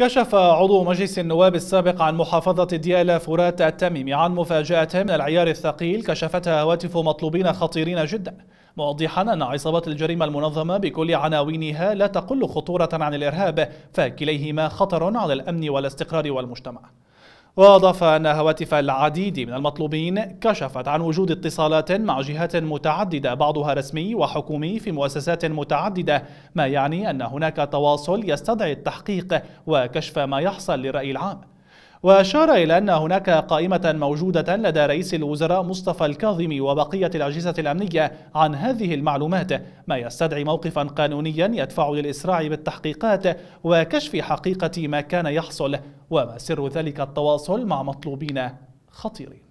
كشف عضو مجلس النواب السابق عن محافظة ديالى فرات التميمي عن مفاجأة من العيار الثقيل كشفتها هواتف مطلوبين خطيرين جدا موضحا أن عصابات الجريمة المنظمة بكل عناوينها لا تقل خطورة عن الإرهاب فكليهما خطر على الأمن والاستقرار والمجتمع وأضاف أن هواتف العديد من المطلوبين كشفت عن وجود اتصالات مع جهات متعددة بعضها رسمي وحكومي في مؤسسات متعددة ما يعني أن هناك تواصل يستدعي التحقيق وكشف ما يحصل للرأي العام وأشار إلى أن هناك قائمة موجودة لدى رئيس الوزراء مصطفى الكاظمي وبقية الأجهزة الأمنية عن هذه المعلومات ما يستدعي موقفا قانونيا يدفع للإسراع بالتحقيقات وكشف حقيقة ما كان يحصل وما سر ذلك التواصل مع مطلوبين خطيرين